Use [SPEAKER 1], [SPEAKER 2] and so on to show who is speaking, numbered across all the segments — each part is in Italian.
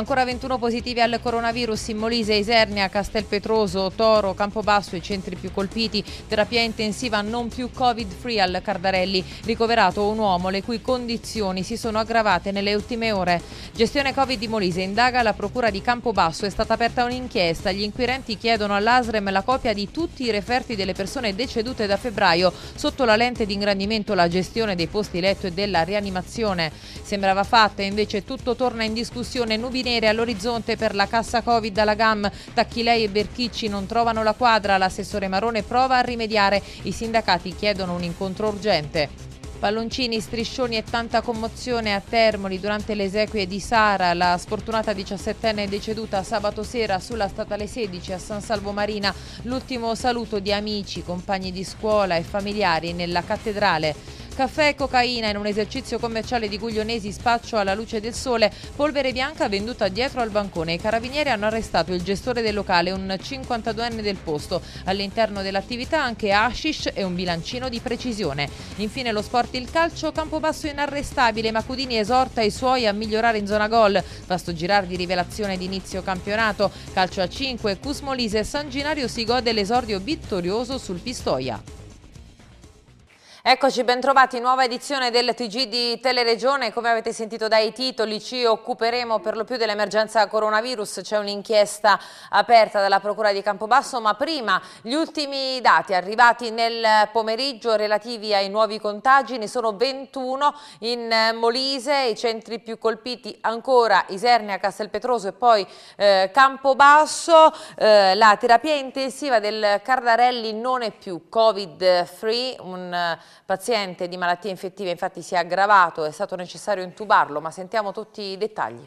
[SPEAKER 1] Ancora 21 positivi al coronavirus in Molise, Isernia, Castelpetroso, Toro, Campobasso, i centri più colpiti. Terapia intensiva non più Covid-free al Cardarelli. Ricoverato un uomo le cui condizioni si sono aggravate nelle ultime ore. Gestione Covid di Molise indaga la procura di Campobasso. È stata aperta un'inchiesta. Gli inquirenti chiedono all'ASREM la copia di tutti i referti delle persone decedute da febbraio. Sotto la lente di ingrandimento la gestione dei posti letto e della rianimazione. Sembrava fatta, invece tutto torna in discussione. Nubi nere all'orizzonte per la cassa Covid alla GAM. Tacchilei e Berchicci non trovano la quadra, l'assessore Marone prova a rimediare, i sindacati chiedono un incontro urgente. Palloncini, striscioni e tanta commozione a Termoli durante le esequie di Sara, la sfortunata 17enne deceduta sabato sera sulla statale 16 a San Salvo Marina. L'ultimo saluto di amici, compagni di scuola e familiari nella cattedrale. Caffè e cocaina in un esercizio commerciale di Guglionesi spaccio alla luce del sole, polvere bianca venduta dietro al bancone. I carabinieri hanno arrestato il gestore del locale, un 52enne del posto. All'interno dell'attività anche hashish e un bilancino di precisione. Infine lo sport il calcio, Campobasso inarrestabile, Macudini esorta i suoi a migliorare in zona gol. Vasto girar di rivelazione d'inizio campionato, calcio a 5, Cusmolise e San Ginario si gode l'esordio vittorioso sul Pistoia. Eccoci, bentrovati, nuova edizione del TG di Teleregione. Come avete sentito dai titoli ci occuperemo per lo più dell'emergenza coronavirus. C'è un'inchiesta aperta dalla Procura di Campobasso, ma prima gli ultimi dati arrivati nel pomeriggio relativi ai nuovi contagi. Ne sono 21 in eh, Molise, i centri più colpiti ancora Isernia, Castelpetroso e poi eh, Campobasso. Eh, la terapia intensiva del Cardarelli non è più Covid-free, un paziente di malattie infettive infatti si è aggravato, è stato necessario intubarlo, ma sentiamo tutti i dettagli.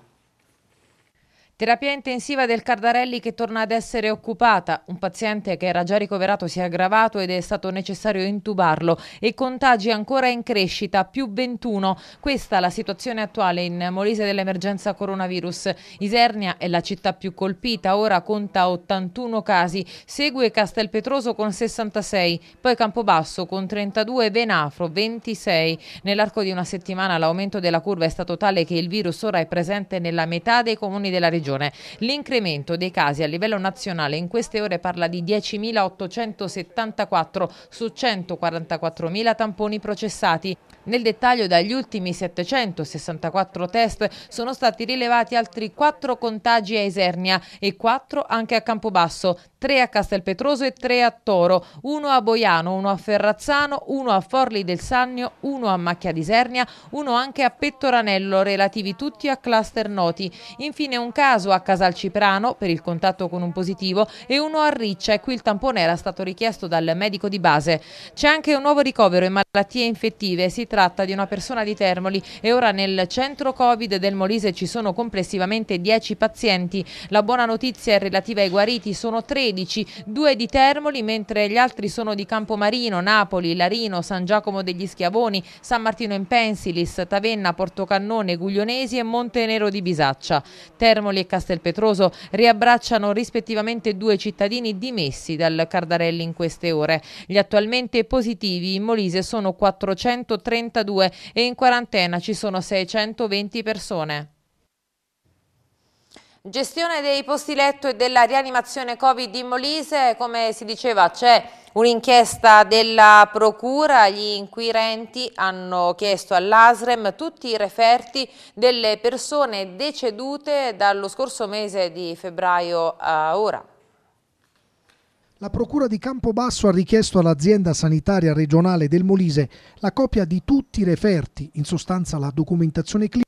[SPEAKER 1] Terapia intensiva del Cardarelli che torna ad essere occupata. Un paziente che era già ricoverato si è aggravato ed è stato necessario intubarlo e contagi ancora in crescita, più 21. Questa è la situazione attuale in Molise dell'emergenza coronavirus. Isernia è la città più colpita, ora conta 81 casi. Segue Castelpetroso con 66, poi Campobasso con 32 e Venafro 26. Nell'arco di una settimana l'aumento della curva è stato tale che il virus ora è presente nella metà dei comuni della regione regione. L'incremento dei casi a livello nazionale in queste ore parla di 10.874 su 144.000 tamponi processati. Nel dettaglio dagli ultimi 764 test sono stati rilevati altri 4 contagi a Isernia e 4 anche a Campobasso, 3 a Castelpetroso e 3 a Toro, 1 a Boiano, 1 a Ferrazzano, 1 a Forli del Sannio, 1 a Macchia di Isernia, 1 anche a Pettoranello, relativi tutti a cluster noti. Infine un caso a Casalciprano per il contatto con un positivo e uno a Riccia e qui il tampone era stato richiesto dal medico di base. C'è anche un nuovo ricovero in malattie infettive, si tratta di una persona di Termoli e ora nel centro Covid del Molise ci sono complessivamente 10 pazienti. La buona notizia è relativa ai guariti, sono 13, 2 di Termoli mentre gli altri sono di Campomarino, Napoli, Larino, San Giacomo degli Schiavoni, San Martino in Pensilis, Tavenna, Portocannone, Guglionesi e Montenero di Bisaccia. Termoli e Castelpetroso riabbracciano rispettivamente due cittadini dimessi dal Cardarelli in queste ore. Gli attualmente positivi in Molise sono 430 32 e in quarantena ci sono 620 persone. Gestione dei posti letto e della rianimazione Covid in Molise, come si diceva c'è un'inchiesta della Procura, gli inquirenti hanno chiesto all'ASREM tutti i referti delle persone decedute dallo scorso mese di febbraio a ora.
[SPEAKER 2] La Procura di Campobasso ha richiesto all'azienda sanitaria regionale del Molise la copia di tutti i referti, in sostanza la documentazione clinica,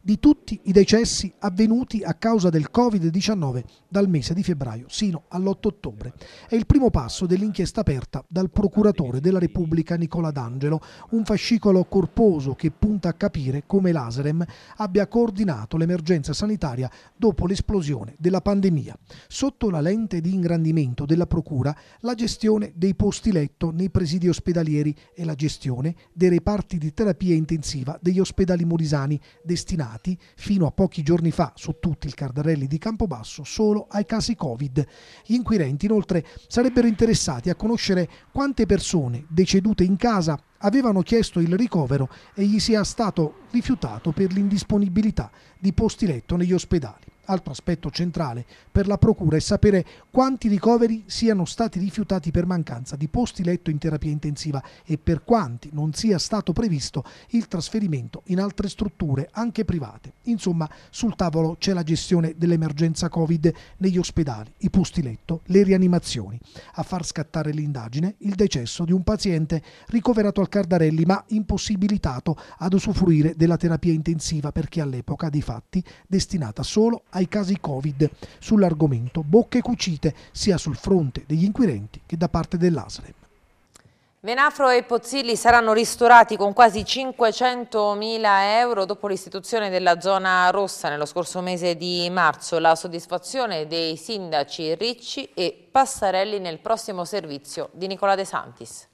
[SPEAKER 2] di tutti i decessi avvenuti a causa del Covid-19 dal mese di febbraio sino all'8 ottobre. È il primo passo dell'inchiesta aperta dal procuratore della Repubblica Nicola D'Angelo, un fascicolo corposo che punta a capire come l'Aserem abbia coordinato l'emergenza sanitaria dopo l'esplosione della pandemia. Sotto la lente di ingrandimento della Procura Procura la gestione dei posti letto nei presidi ospedalieri e la gestione dei reparti di terapia intensiva degli ospedali molisani, destinati fino a pochi giorni fa su tutti il Cardarelli di Campobasso solo ai casi Covid. Gli inquirenti inoltre sarebbero interessati a conoscere quante persone decedute in casa avevano chiesto il ricovero e gli sia stato rifiutato per l'indisponibilità di posti letto negli ospedali. Altro aspetto centrale per la Procura è sapere quanti ricoveri siano stati rifiutati per mancanza di posti letto in terapia intensiva e per quanti non sia stato previsto il trasferimento in altre strutture, anche private. Insomma, sul tavolo c'è la gestione dell'emergenza Covid negli ospedali, i posti letto, le rianimazioni. A far scattare l'indagine il decesso di un paziente ricoverato al Cardarelli ma impossibilitato ad usufruire della terapia intensiva perché all'epoca di fatti destinata solo ai ai casi Covid sull'argomento, bocche cucite sia sul fronte degli inquirenti che da parte dell'ASREM.
[SPEAKER 1] Venafro e Pozzilli saranno ristorati con quasi 500.000 euro dopo l'istituzione della zona rossa nello scorso mese di marzo. La soddisfazione dei sindaci Ricci e Passarelli nel prossimo servizio di Nicola De Santis.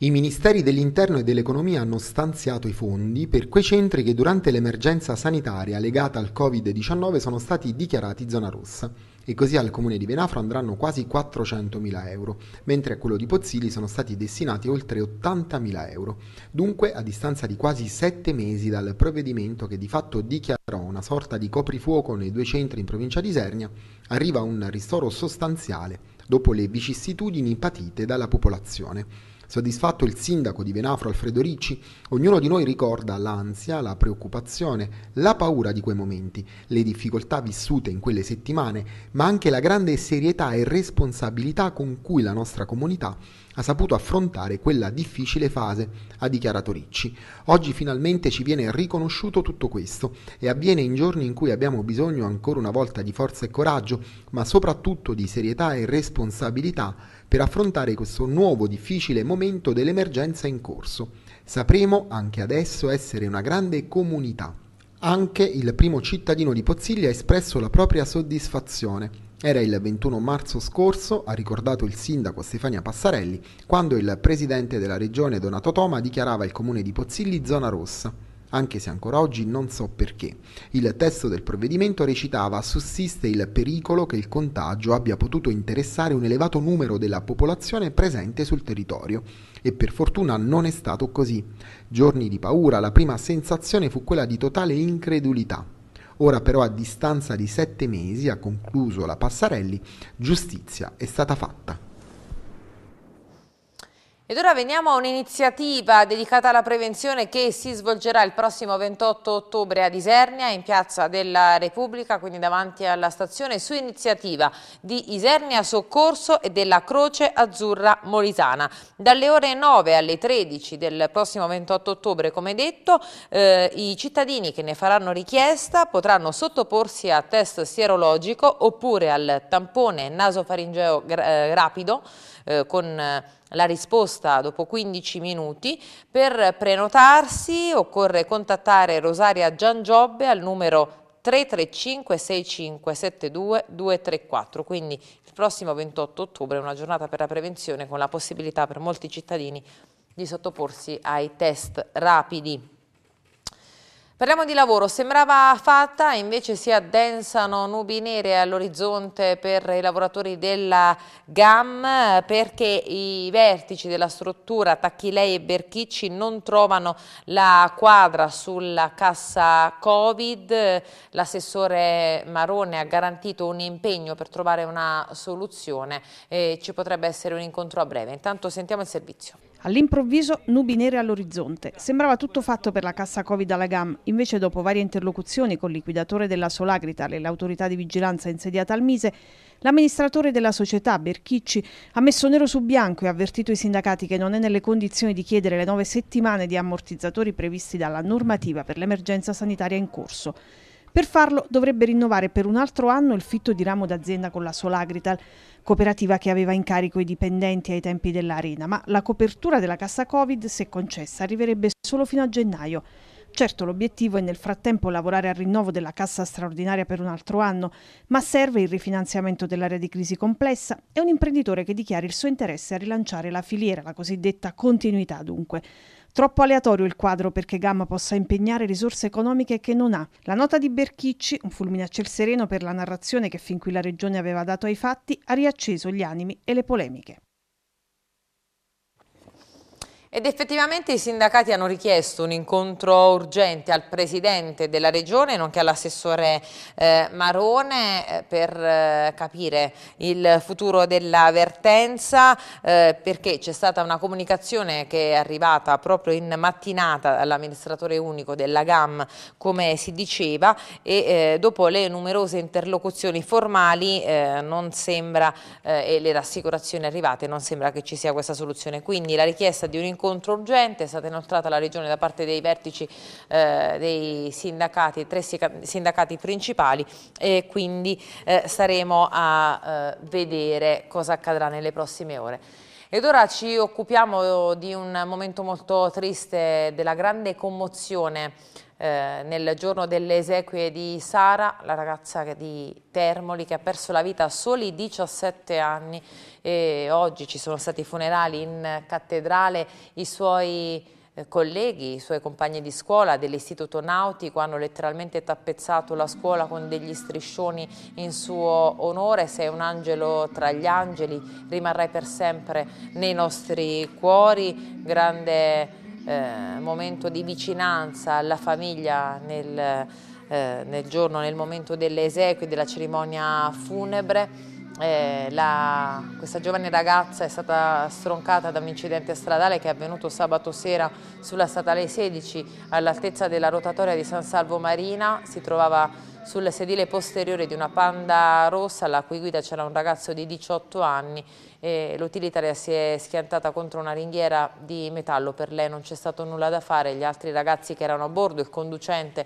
[SPEAKER 3] I Ministeri dell'Interno e dell'Economia hanno stanziato i fondi per quei centri che durante l'emergenza sanitaria legata al Covid-19 sono stati dichiarati zona rossa e così al comune di Venafro andranno quasi 400.000 euro, mentre a quello di Pozzili sono stati destinati oltre 80.000 euro. Dunque, a distanza di quasi sette mesi dal provvedimento che di fatto dichiarò una sorta di coprifuoco nei due centri in provincia di Isernia, arriva un ristoro sostanziale dopo le vicissitudini patite dalla popolazione. Soddisfatto il sindaco di Venafro Alfredo Ricci, ognuno di noi ricorda l'ansia, la preoccupazione, la paura di quei momenti, le difficoltà vissute in quelle settimane, ma anche la grande serietà e responsabilità con cui la nostra comunità ha saputo affrontare quella difficile fase, ha dichiarato Ricci. Oggi finalmente ci viene riconosciuto tutto questo e avviene in giorni in cui abbiamo bisogno ancora una volta di forza e coraggio, ma soprattutto di serietà e responsabilità per affrontare questo nuovo difficile momento dell'emergenza in corso. Sapremo anche adesso essere una grande comunità. Anche il primo cittadino di Pozziglia ha espresso la propria soddisfazione. Era il 21 marzo scorso, ha ricordato il sindaco Stefania Passarelli, quando il presidente della regione Donato Toma dichiarava il comune di Pozzilli zona rossa anche se ancora oggi non so perché. Il testo del provvedimento recitava sussiste il pericolo che il contagio abbia potuto interessare un elevato numero della popolazione presente sul territorio e per fortuna non è stato così. Giorni di paura, la prima sensazione fu quella di totale incredulità. Ora però a distanza di sette mesi, ha concluso la Passarelli, giustizia è stata fatta.
[SPEAKER 1] Ed ora veniamo a un'iniziativa dedicata alla prevenzione che si svolgerà il prossimo 28 ottobre ad Isernia in piazza della Repubblica, quindi davanti alla stazione, su iniziativa di Isernia Soccorso e della Croce Azzurra Molisana. Dalle ore 9 alle 13 del prossimo 28 ottobre, come detto, eh, i cittadini che ne faranno richiesta potranno sottoporsi a test sierologico oppure al tampone nasofaringeo eh, rapido eh, con eh, la risposta dopo 15 minuti. Per prenotarsi occorre contattare Rosaria Giangiobbe al numero 335 6572 234. Quindi il prossimo 28 ottobre è una giornata per la prevenzione con la possibilità per molti cittadini di sottoporsi ai test rapidi. Parliamo di lavoro, sembrava fatta, invece si addensano nubi nere all'orizzonte per i lavoratori della GAM perché i vertici della struttura Tacchilei e Berchicci non trovano la quadra sulla cassa Covid. L'assessore Marone ha garantito un impegno per trovare una soluzione e ci potrebbe essere un incontro a breve. Intanto sentiamo
[SPEAKER 4] il servizio. All'improvviso nubi nere all'orizzonte. Sembrava tutto fatto per la cassa Covid alla GAM, invece dopo varie interlocuzioni con il liquidatore della Solagrita e l'autorità di vigilanza insediata al Mise, l'amministratore della società Berchicci ha messo nero su bianco e ha avvertito i sindacati che non è nelle condizioni di chiedere le nove settimane di ammortizzatori previsti dalla normativa per l'emergenza sanitaria in corso. Per farlo dovrebbe rinnovare per un altro anno il fitto di ramo d'azienda con la Solagrital, cooperativa che aveva in carico i dipendenti ai tempi dell'Arena, ma la copertura della cassa Covid, se concessa, arriverebbe solo fino a gennaio. Certo l'obiettivo è nel frattempo lavorare al rinnovo della cassa straordinaria per un altro anno, ma serve il rifinanziamento dell'area di crisi complessa e un imprenditore che dichiari il suo interesse a rilanciare la filiera, la cosiddetta continuità dunque. Troppo aleatorio il quadro perché Gamma possa impegnare risorse economiche che non ha. La nota di Berchicci, un fulmine a ciel sereno per la narrazione che fin qui la Regione aveva dato ai fatti, ha riacceso gli animi e le polemiche.
[SPEAKER 1] Ed effettivamente i sindacati hanno richiesto un incontro urgente al Presidente della Regione, nonché all'assessore eh, Marone, eh, per eh, capire il futuro dell'avvertenza, eh, perché c'è stata una comunicazione che è arrivata proprio in mattinata dall'amministratore unico della GAM, come si diceva, e eh, dopo le numerose interlocuzioni formali eh, sembra, e le rassicurazioni arrivate non sembra che ci sia questa soluzione. Quindi la richiesta di un incontro scontro urgente, è stata inoltrata la Regione da parte dei vertici eh, dei sindacati, tre sindacati principali e quindi eh, saremo a eh, vedere cosa accadrà nelle prossime ore. Ed ora ci occupiamo di un momento molto triste, della grande commozione eh, nel giorno delle esequie di Sara, la ragazza di Termoli che ha perso la vita a soli 17 anni e oggi ci sono stati funerali in cattedrale, i suoi eh, colleghi, i suoi compagni di scuola dell'istituto nautico hanno letteralmente tappezzato la scuola con degli striscioni in suo onore, sei un angelo tra gli angeli, rimarrai per sempre nei nostri cuori, grande eh, momento di vicinanza alla famiglia nel, eh, nel giorno, nel momento delle esequie, della cerimonia funebre. Eh, la, questa giovane ragazza è stata stroncata da un incidente stradale che è avvenuto sabato sera sulla statale 16 all'altezza della rotatoria di San Salvo Marina, si trovava sul sedile posteriore di una Panda rossa alla cui guida c'era un ragazzo di 18 anni e l'utilitaria si è schiantata contro una ringhiera di metallo, per lei non c'è stato nulla da fare, gli altri ragazzi che erano a bordo, il conducente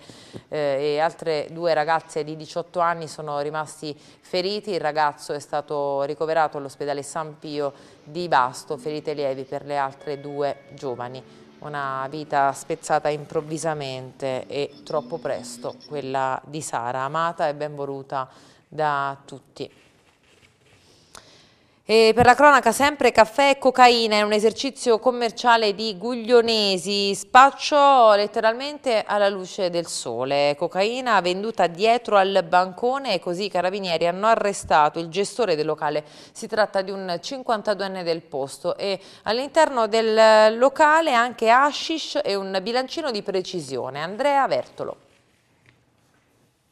[SPEAKER 1] eh, e altre due ragazze di 18 anni sono rimasti feriti, il ragazzo è stato ricoverato all'ospedale San Pio di Basto, ferite lievi per le altre due giovani una vita spezzata improvvisamente e troppo presto, quella di Sara, amata e ben voluta da tutti. E per la cronaca sempre caffè e cocaina è un esercizio commerciale di guglionesi, spaccio letteralmente alla luce del sole, cocaina venduta dietro al bancone e così i carabinieri hanno arrestato il gestore del locale, si tratta di un 52enne del posto e all'interno del locale anche hashish e un bilancino di precisione, Andrea Vertolo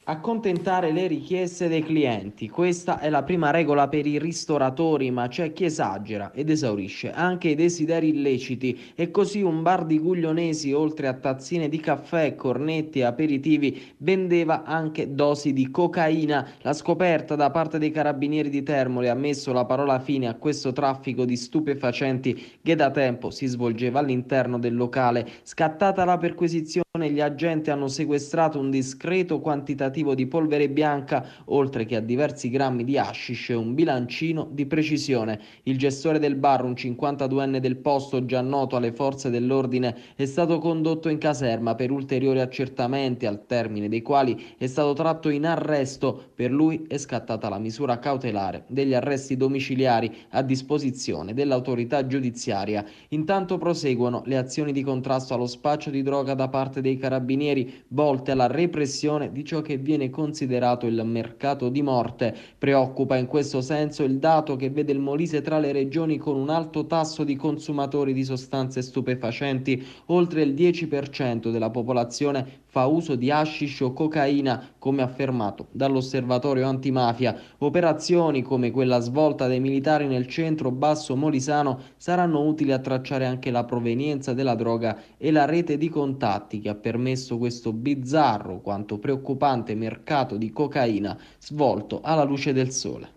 [SPEAKER 5] accontentare le richieste dei clienti. Questa è la prima regola per i ristoratori, ma c'è chi esagera ed esaurisce anche i desideri illeciti e così un bar di guglionesi, oltre a tazzine di caffè, cornetti e aperitivi, vendeva anche dosi di cocaina. La scoperta da parte dei carabinieri di Termoli ha messo la parola fine a questo traffico di stupefacenti che da tempo si svolgeva all'interno del locale. Scattata la perquisizione Leone gli agenti hanno sequestrato un discreto quantitativo di polvere bianca, oltre che a diversi grammi di hashish e un bilancino di precisione. Il gestore del bar, un 52enne del posto già noto alle forze dell'ordine, è stato condotto in caserma per ulteriori accertamenti, al termine dei quali è stato tratto in arresto. Per lui è scattata la misura cautelare degli arresti domiciliari a disposizione dell'autorità giudiziaria. Intanto proseguono le azioni di contrasto allo spaccio di droga da parte dei dei carabinieri volte alla repressione di ciò che viene considerato il mercato di morte. Preoccupa in questo senso il dato che vede il Molise tra le regioni con un alto tasso di consumatori di sostanze stupefacenti, oltre il 10% della popolazione fa uso di hashish o cocaina, come affermato dall'osservatorio antimafia. Operazioni come quella svolta dai militari nel centro basso molisano saranno utili a tracciare anche la provenienza della droga e la rete di contatti che ha permesso questo bizzarro quanto preoccupante mercato di cocaina svolto alla luce del sole.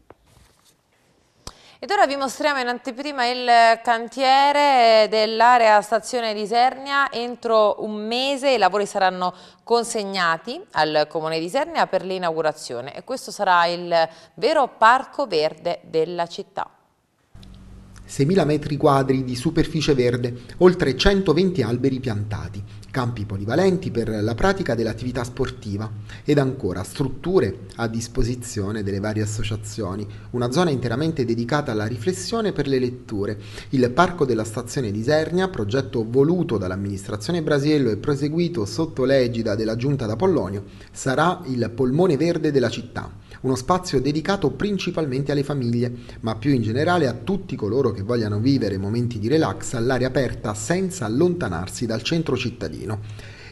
[SPEAKER 1] Ed ora vi mostriamo in anteprima il cantiere dell'area stazione di Sernia. Entro un mese i lavori saranno consegnati al comune di Sernia per l'inaugurazione e questo sarà il vero parco verde della città.
[SPEAKER 3] 6.000 metri quadri di superficie verde, oltre 120 alberi piantati campi polivalenti per la pratica dell'attività sportiva ed ancora strutture a disposizione delle varie associazioni, una zona interamente dedicata alla riflessione per le letture, il Parco della Stazione di Isernia, progetto voluto dall'amministrazione Brasiello e proseguito sotto l'egida della Giunta da d'Apollonio, sarà il polmone verde della città uno spazio dedicato principalmente alle famiglie, ma più in generale a tutti coloro che vogliano vivere momenti di relax all'aria aperta senza allontanarsi dal centro cittadino.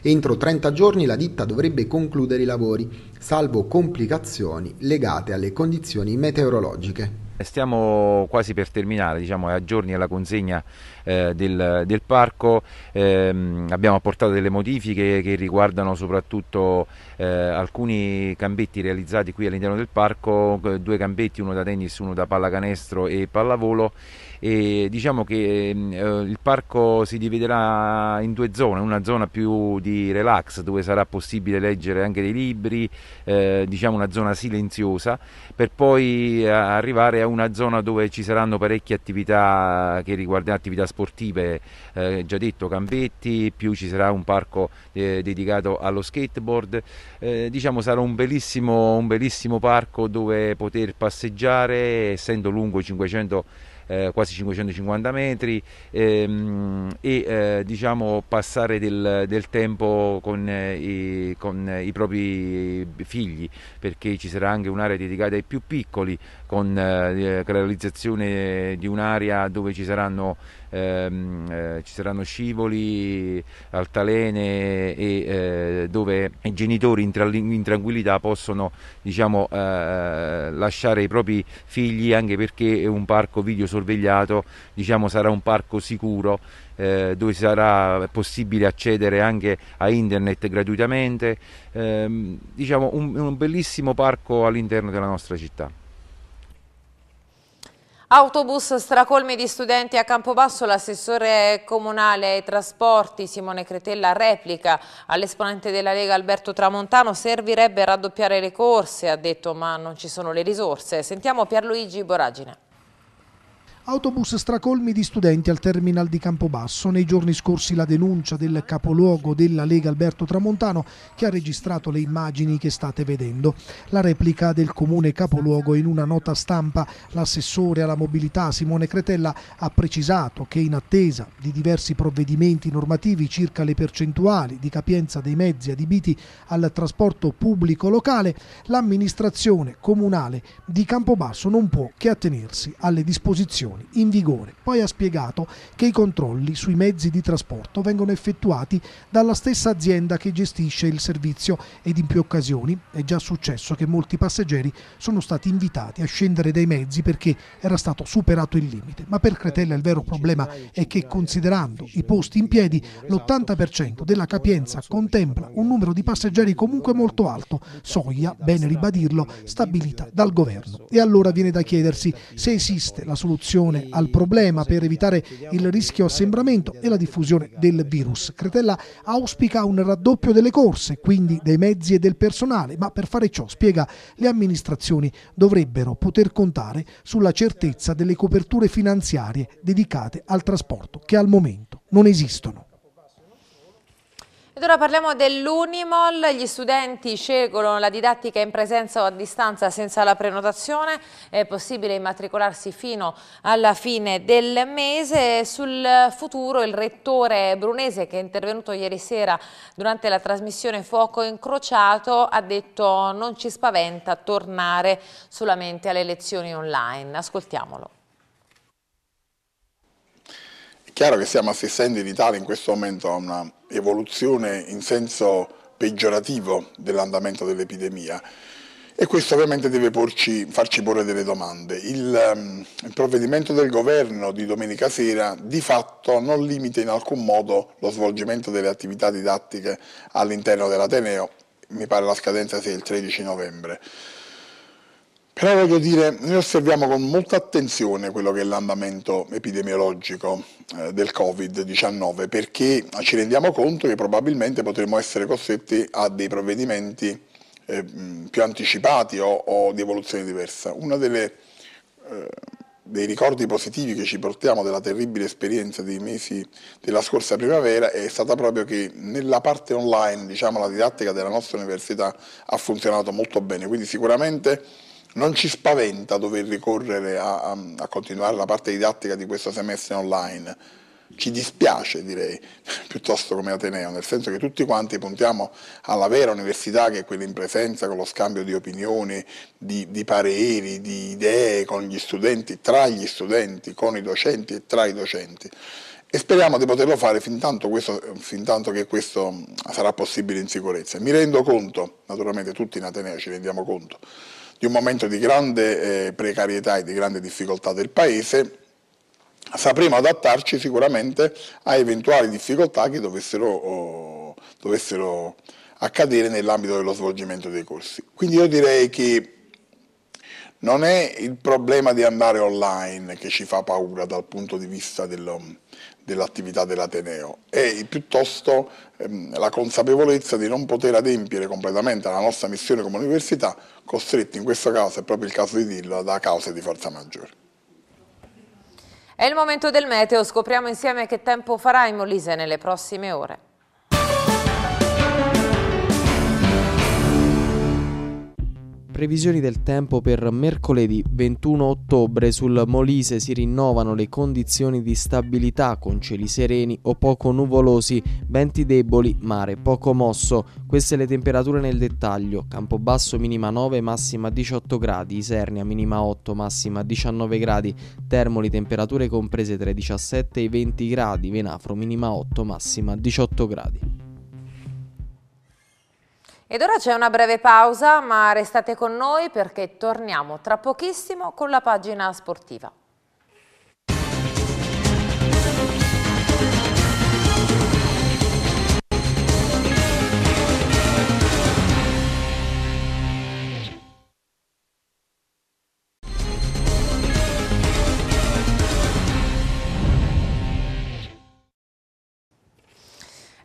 [SPEAKER 3] Entro 30 giorni la ditta dovrebbe concludere i lavori, salvo complicazioni legate alle condizioni meteorologiche.
[SPEAKER 6] Stiamo quasi per terminare, diciamo, a giorni alla consegna eh, del, del, parco, eh, abbiamo apportato delle modifiche che riguardano soprattutto eh, alcuni campetti realizzati qui all'interno del parco, eh, due campetti, uno da tennis, uno da pallacanestro e pallavolo e diciamo che mm, eh, il parco si dividerà in due zone, una zona più di relax dove sarà possibile leggere anche dei libri, eh, diciamo una zona silenziosa, per poi eh, arrivare a una zona dove ci saranno parecchie attività che riguardano attività sportive, eh, già detto campetti, più ci sarà un parco eh, dedicato allo skateboard, eh, diciamo sarà un bellissimo, un bellissimo parco dove poter passeggiare essendo lungo 500 metri eh, quasi 550 metri ehm, e eh, diciamo passare del, del tempo con, eh, i, con eh, i propri figli perché ci sarà anche un'area dedicata ai più piccoli eh, eh, con la realizzazione di un'area dove ci saranno, ehm, eh, ci saranno, scivoli, altalene e dove i genitori in, tranquillità possono diciamo, lasciare i propri figli anche perché è un parco videosorvegliato diciamo, sarà un parco sicuro dove sarà possibile accedere anche a internet gratuitamente, ehm, diciamo un, un bellissimo parco all'interno della nostra città.
[SPEAKER 1] Autobus stracolmi di studenti a Campobasso, l'assessore comunale ai trasporti Simone Cretella replica all'esponente della Lega Alberto Tramontano servirebbe raddoppiare le corse, ha detto ma non ci sono le risorse. Sentiamo Pierluigi Boragine.
[SPEAKER 2] Autobus stracolmi di studenti al terminal di Campobasso. Nei giorni scorsi la denuncia del capoluogo della Lega Alberto Tramontano che ha registrato le immagini che state vedendo. La replica del comune capoluogo in una nota stampa. L'assessore alla mobilità Simone Cretella ha precisato che in attesa di diversi provvedimenti normativi circa le percentuali di capienza dei mezzi adibiti al trasporto pubblico locale, l'amministrazione comunale di Campobasso non può che attenersi alle disposizioni sanzioni in vigore. Poi ha spiegato che i controlli sui mezzi di trasporto vengono effettuati dalla stessa azienda che gestisce il servizio ed in più occasioni è già successo che molti passeggeri sono stati invitati a scendere dai mezzi perché era stato superato il limite. Ma per Cretella il vero problema è che considerando i posti in piedi l'80% della capienza contempla un numero di passeggeri comunque molto alto, soglia, bene ribadirlo, stabilita dal governo. E allora viene da chiedersi se esiste la soluzione soluzione al problema per evitare il rischio assembramento e la diffusione del virus. Cretella auspica un raddoppio delle corse, quindi dei mezzi e del personale, ma per fare ciò, spiega, le amministrazioni dovrebbero poter contare sulla certezza delle coperture finanziarie dedicate al trasporto che al momento non esistono.
[SPEAKER 1] Ed ora parliamo dell'Unimol, gli studenti scelgono la didattica in presenza o a distanza senza la prenotazione, è possibile immatricolarsi fino alla fine del mese. Sul futuro il rettore Brunese che è intervenuto ieri sera durante la trasmissione Fuoco Incrociato ha detto non ci spaventa tornare solamente alle lezioni online. Ascoltiamolo
[SPEAKER 7] chiaro che stiamo assistendo in Italia in questo momento a una evoluzione in senso peggiorativo dell'andamento dell'epidemia e questo ovviamente deve porci, farci porre delle domande. Il, ehm, il, provvedimento del governo di domenica sera di fatto non limita in alcun modo lo svolgimento delle attività didattiche all'interno dell'Ateneo, mi pare la scadenza sia il 13 novembre. Però voglio dire, noi osserviamo con molta attenzione quello che è l'andamento epidemiologico eh, del Covid-19 perché ci rendiamo conto che probabilmente potremmo essere costretti a dei provvedimenti eh, più anticipati o, o, di evoluzione diversa. Uno eh, dei ricordi positivi che ci portiamo della terribile esperienza dei mesi della scorsa primavera è stata proprio che nella parte online, diciamo, la didattica della nostra università ha funzionato molto bene, quindi sicuramente non ci spaventa dover ricorrere a, a, a continuare la parte didattica di questo semestre online, ci dispiace direi, piuttosto come Ateneo, nel senso che tutti quanti puntiamo alla vera università che è quella in presenza con lo scambio di opinioni, di, di, pareri, di idee con gli studenti, tra gli studenti, con i docenti e tra i docenti. E speriamo di poterlo fare fin tanto, questo, fin tanto che questo mm, sarà possibile in sicurezza. Mi rendo conto, naturalmente tutti in Ateneo ci rendiamo conto, di un momento di grande eh, precarietà e di grande difficoltà del Paese, sapremo adattarci sicuramente a eventuali difficoltà che dovessero, oh, dovessero accadere nell'ambito dello svolgimento dei corsi. Quindi io direi che non è il problema di andare online che ci fa paura dal punto di vista del, um, dell'attività dell'Ateneo, è piuttosto ehm, la consapevolezza di non poter adempiere completamente alla nostra missione come università, costretti in questo caso, è proprio il caso di dirlo, da cause di forza maggiore.
[SPEAKER 1] È il momento del meteo, scopriamo insieme che tempo farà in Molise nelle prossime ore.
[SPEAKER 5] previsioni del tempo per mercoledì 21 ottobre sul Molise si rinnovano le condizioni di stabilità con cieli sereni o poco nuvolosi, venti deboli, mare poco mosso. Queste le temperature nel dettaglio. Campobasso minima 9, massima 18 gradi, Isernia minima 8, massima 19 gradi, Termoli temperature comprese tra i 17 e i 20 gradi, Venafro minima 8, massima 18 gradi.
[SPEAKER 1] Ed ora c'è una breve pausa, ma restate con noi perché torniamo tra pochissimo con la pagina sportiva.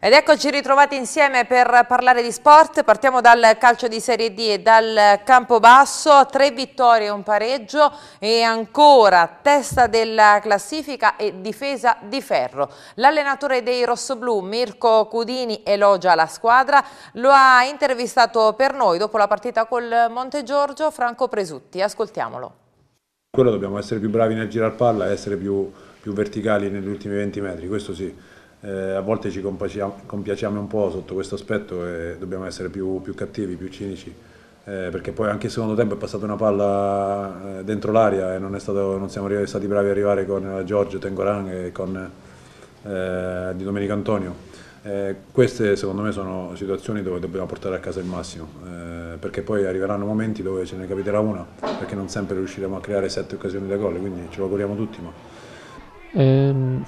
[SPEAKER 1] Ed eccoci ritrovati insieme per parlare di sport, partiamo dal calcio di Serie D e dal campo basso, tre vittorie e un pareggio e ancora testa della classifica e difesa di ferro. L'allenatore dei rossoblù Mirko Cudini elogia la squadra, lo ha intervistato per noi dopo la partita col Montegiorgio Franco Presutti, ascoltiamolo.
[SPEAKER 8] Quello dobbiamo essere più bravi nel girar palla e essere più, più verticali negli ultimi 20 metri, questo sì eh, a volte ci compiaciamo, compiaciamo, un po' sotto questo aspetto e dobbiamo essere più, più cattivi, più cinici, eh, perché poi anche il secondo tempo è passata una palla eh, dentro l'aria e non, stato, non siamo stati bravi ad arrivare con eh, Giorgio Tengoran e con eh, Di Domenico Antonio. Eh, queste secondo me sono situazioni dove dobbiamo portare a casa il massimo, perché poi arriveranno momenti dove ce ne capiterà una, perché non sempre riusciremo a creare sette occasioni da gol, quindi ce lo auguriamo tutti. Ma...
[SPEAKER 9] Ehm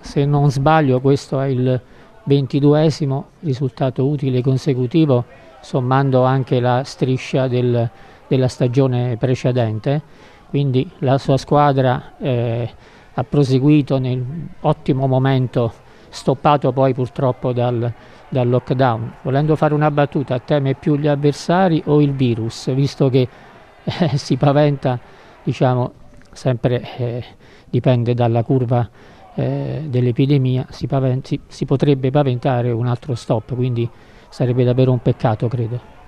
[SPEAKER 9] se non sbaglio questo è il ventiduesimo risultato utile consecutivo, sommando anche la striscia del, della stagione precedente, quindi la sua squadra eh, ha proseguito nell'ottimo momento, stoppato poi purtroppo dal, dal lockdown. Volendo fare una battuta, teme più gli avversari o il virus, visto che eh, si paventa, diciamo, sempre eh, dipende dalla curva eh, dell'epidemia si, pavent- si, si, potrebbe paventare un altro stop, quindi sarebbe davvero un peccato, credo.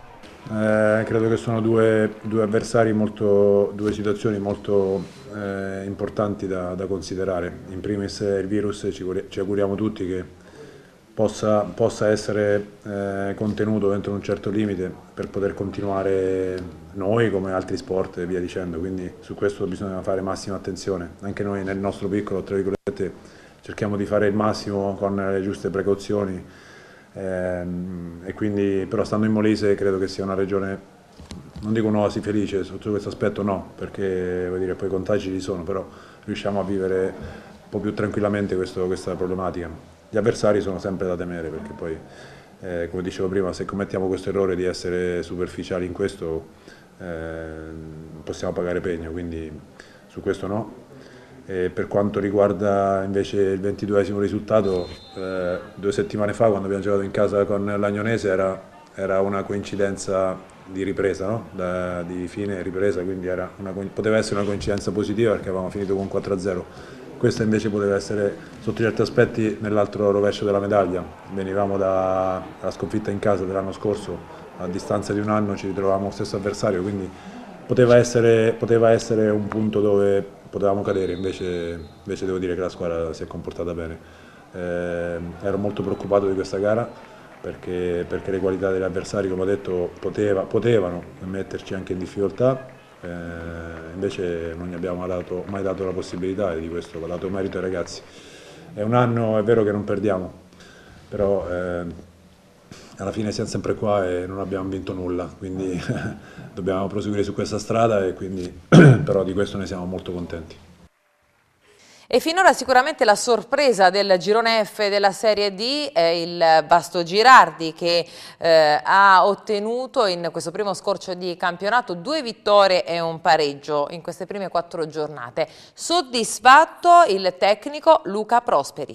[SPEAKER 8] Eh, credo che sono due, due avversari, molto, due situazioni molto eh, importanti da, da, considerare. In primis il virus, ci, ci auguriamo tutti che possa, possa essere eh, contenuto dentro un certo limite per poter continuare noi come altri sport e via dicendo, quindi su questo bisogna fare massima attenzione. Anche noi nel nostro piccolo, tra virgolette, cerchiamo di fare il massimo con le giuste precauzioni, ehm, e quindi, però stando in Molise credo che sia una regione non dico un'oasi felice, sotto questo aspetto no, perché dire, poi i contagi ci sono, però riusciamo a vivere un po' più tranquillamente questo, questa problematica. Gli avversari sono sempre da temere, perché poi, eh, come dicevo prima, se commettiamo questo errore di essere superficiali in questo, Ehm, non possiamo pagare pegno, quindi su questo no. E per quanto riguarda invece il 22 esimo risultato, eh, due settimane fa quando abbiamo giocato in casa con l'Agnonese era, era una coincidenza di ripresa, no? da, di fine ripresa, quindi una, poteva essere una coincidenza positiva perché avevamo finito con 4-0. Questa invece poteva essere sotto certi aspetti nell'altro rovescio della medaglia. Venivamo dalla sconfitta in casa dell'anno scorso a distanza di un anno ci ritrovavamo lo stesso avversario, quindi poteva essere, poteva essere un punto dove potevamo cadere, invece, invece, devo dire che la squadra si è comportata bene. Eh, ero molto preoccupato di questa gara perché, perché le qualità degli avversari, come ho detto, poteva, potevano metterci anche in difficoltà, eh, invece non gli abbiamo mai dato, mai dato la possibilità e di questo va dato merito ai ragazzi. È un anno, è vero che non perdiamo, però... Eh, alla fine siamo sempre qua e non abbiamo vinto nulla, quindi dobbiamo proseguire su questa strada e quindi però di questo ne siamo molto contenti.
[SPEAKER 1] E finora sicuramente la sorpresa del girone F della Serie D è il Basto Girardi che eh, ha ottenuto in questo primo scorcio di campionato due vittorie e un pareggio in queste prime quattro giornate. Soddisfatto il tecnico Luca Prosperi.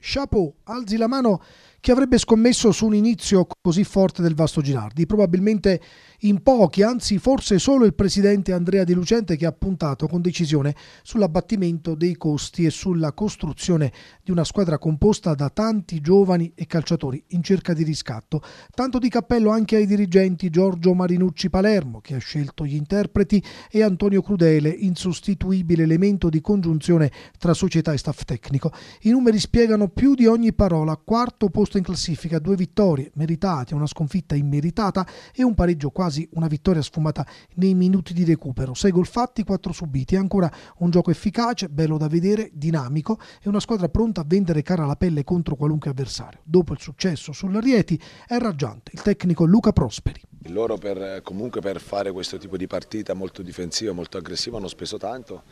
[SPEAKER 2] Chapeau, alzi la mano chi avrebbe scommesso su un inizio così forte del Vasto Girardi? Probabilmente in pochi, anzi forse solo il presidente Andrea Di Lucente che ha puntato con decisione sull'abbattimento dei costi e sulla costruzione di una squadra composta da tanti giovani e calciatori in cerca di riscatto. Tanto di cappello anche ai dirigenti Giorgio Marinucci Palermo che ha scelto gli interpreti e Antonio Crudele, insostituibile elemento di congiunzione tra società e staff tecnico. I numeri spiegano più di ogni parola, quarto posto in classifica, due vittorie meritate, una sconfitta immeritata e un pareggio quasi quasi una vittoria sfumata nei minuti di recupero. 6 gol fatti, 4 subiti. È ancora un gioco efficace, bello da vedere, dinamico e una squadra pronta a vendere cara la pelle contro qualunque avversario. Dopo il successo sulla Rieti è raggiante il tecnico Luca Prosperi.
[SPEAKER 8] Loro per, comunque per fare questo tipo di partita molto difensiva, molto aggressiva hanno speso tanto.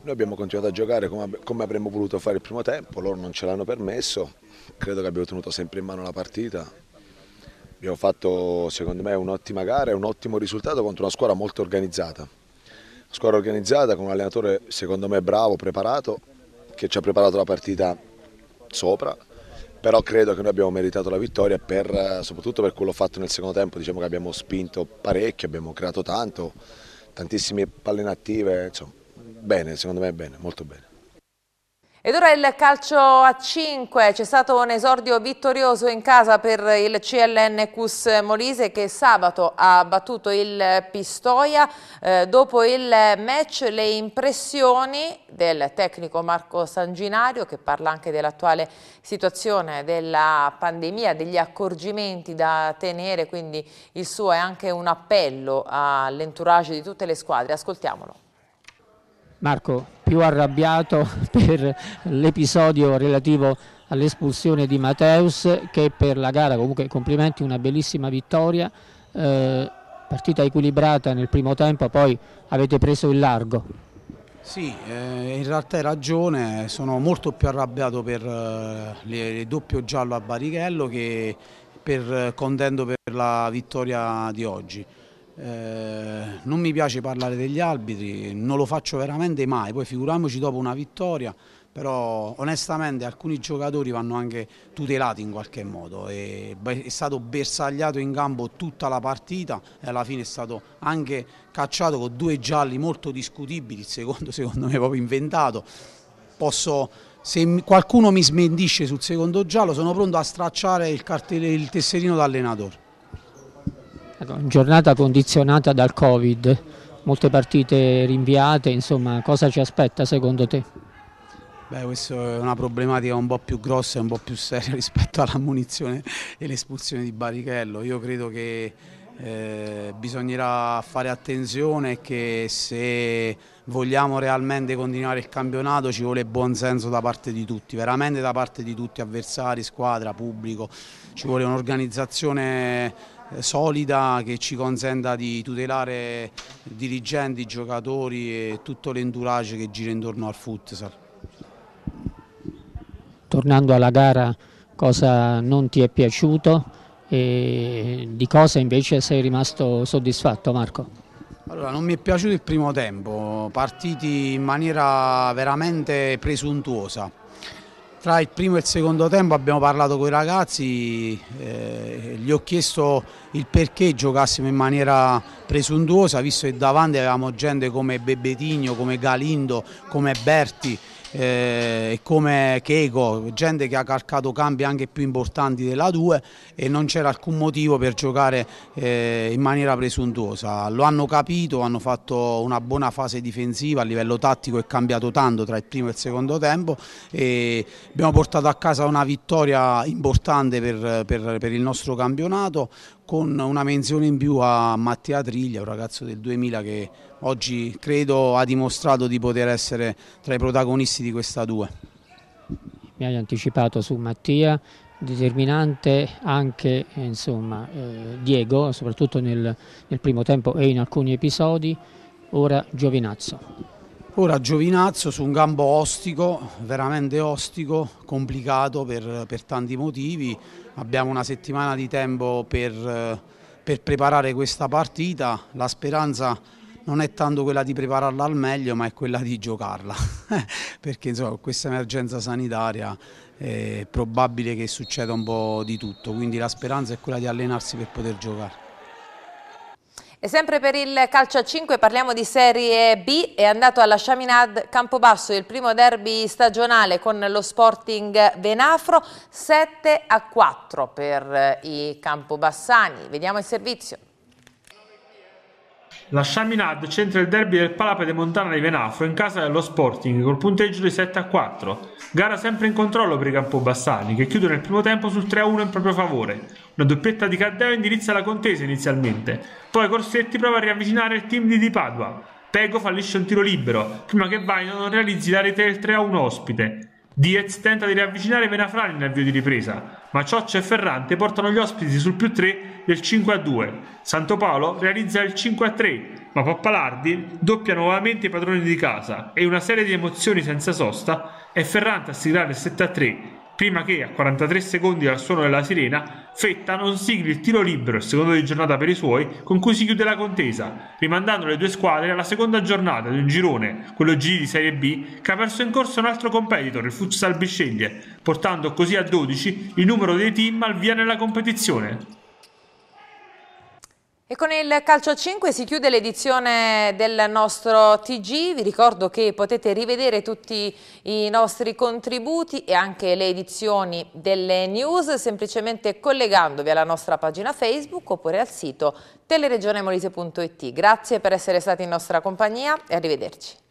[SPEAKER 8] Noi abbiamo continuato a giocare come, come avremmo voluto fare il primo tempo, loro non ce l'hanno permesso, credo che abbiamo tenuto sempre in mano la partita, Abbiamo fatto secondo me un'ottima gara e un ottimo risultato contro una squadra molto organizzata. Una squadra organizzata con un allenatore secondo me bravo, preparato, che ci ha preparato la partita sopra, però credo che noi abbiamo meritato la vittoria per, eh, soprattutto per quello fatto nel secondo tempo, diciamo che abbiamo spinto parecchio, abbiamo creato tanto, tantissime palle inattive, insomma, bene, secondo me bene, molto bene.
[SPEAKER 1] Ed ora il calcio a 5, c'è stato un esordio vittorioso in casa per il CLN Cus Molise che sabato ha battuto il Pistoia. Eh, dopo il match le impressioni del tecnico Marco Sanginario che parla anche dell'attuale situazione della pandemia, degli accorgimenti da tenere, quindi il suo è anche un appello all'entourage di tutte le squadre. Ascoltiamolo.
[SPEAKER 9] Marco più arrabbiato per l'episodio relativo all'espulsione di Matteus che per la gara comunque complimenti una bellissima vittoria eh, partita equilibrata nel primo tempo poi avete preso il largo
[SPEAKER 10] sì, eh, in realtà hai ragione, sono molto più arrabbiato per eh, il doppio giallo a Barichello che per, eh, contento per la vittoria di oggi. Eh, non mi piace parlare degli arbitri, non lo faccio veramente mai, poi figuriamoci dopo una vittoria, però onestamente alcuni giocatori vanno anche tutelati in qualche modo, è, è stato bersagliato in campo tutta la partita e alla fine è stato anche cacciato con due gialli molto discutibili, il secondo secondo me è proprio inventato, Posso, se qualcuno mi smentisce sul secondo giallo sono pronto a stracciare il, il tesserino d'allenatore
[SPEAKER 9] giornata condizionata dal Covid, molte partite rinviate, insomma cosa ci aspetta secondo te?
[SPEAKER 10] Beh, questa è una problematica un po' più grossa e un po' più seria rispetto all'ammunizione e l'espulsione di Barichello. Io credo che eh, bisognerà fare attenzione che se vogliamo realmente continuare il campionato ci vuole buon senso da parte di tutti, veramente da parte di tutti, avversari, squadra, pubblico, ci vuole un'organizzazione eh, solida che ci consenta di tutelare dirigenti, giocatori e tutto l'entourage che gira intorno al futsal.
[SPEAKER 9] Tornando alla gara, cosa non ti è piaciuto e di cosa invece sei rimasto soddisfatto Marco?
[SPEAKER 10] Allora, non mi è piaciuto il primo tempo, partiti in maniera veramente presuntuosa tra il primo e il secondo tempo abbiamo parlato con i ragazzi, eh, gli ho chiesto il perché giocassimo in maniera presuntuosa, visto che davanti avevamo gente come Bebetigno, come Galindo, come Berti, eh, come Keiko, gente che ha calcato campi anche più importanti della 2 e non c'era alcun motivo per giocare eh, in maniera presuntuosa. Lo hanno capito, hanno fatto una buona fase difensiva, a livello tattico è cambiato tanto tra il primo e il secondo tempo e abbiamo portato a casa una vittoria importante per, per, per il nostro campionato con una menzione in più a Mattia Triglia, un ragazzo del 2000 che oggi credo ha dimostrato di poter essere tra i protagonisti di questa 2.
[SPEAKER 9] Mi hai anticipato su Mattia, determinante anche insomma, eh, Diego, soprattutto nel, nel primo tempo e in alcuni episodi, ora Giovinazzo.
[SPEAKER 10] Ora Giovinazzo su un gambo ostico, veramente ostico, complicato per, per tanti motivi, abbiamo una settimana di tempo per, per preparare questa partita, la speranza non è tanto quella di prepararla al meglio ma è quella di giocarla perché insomma, con questa emergenza sanitaria è probabile che succeda un po' di tutto quindi la speranza è quella di allenarsi per poter giocare
[SPEAKER 1] e sempre per il calcio a 5 parliamo di Serie B, è andato alla Chaminade Campobasso il primo derby stagionale con lo Sporting Venafro, 7 a 4 per eh, i Campobassani, vediamo il servizio.
[SPEAKER 11] La Chaminade centra il derby del Pala Montana di Venafro in casa dello Sporting col punteggio di 7 a 4. Gara sempre in controllo per i Campobassani che chiudono il primo tempo sul 3 a 1 in proprio favore. La doppietta di Caddeo indirizza la contesa inizialmente, poi Corsetti prova a riavvicinare il team di Di Padua. Pego fallisce un tiro libero, prima che Vaino non realizzi la rete del 3 a 1 ospite. Diez tenta di riavvicinare Venafrani avvio di ripresa, ma Cioccia e Ferrante portano gli ospiti sul più 3 del 5 a 2. Santo Paolo realizza il 5 a 3, ma Pappalardi doppia nuovamente i padroni di casa e una serie di emozioni senza sosta è Ferrante a siglare il 7 a 3 prima che a 43 secondi dal suono della sirena Fetta non sigli il tiro libero, secondo di giornata per i suoi, con cui si chiude la contesa, rimandando le due squadre alla seconda giornata di un girone, quello G di Serie B, che ha perso in corso un altro competitor, il Futsal Bisceglie, portando così a 12 il numero dei team al via nella competizione.
[SPEAKER 1] E con il calcio 5 si chiude l'edizione del nostro TG, vi ricordo che potete rivedere tutti i nostri contributi e anche le edizioni delle news semplicemente collegandovi alla nostra pagina Facebook oppure al sito teleregionemolise.it. Grazie per essere stati in nostra compagnia e arrivederci.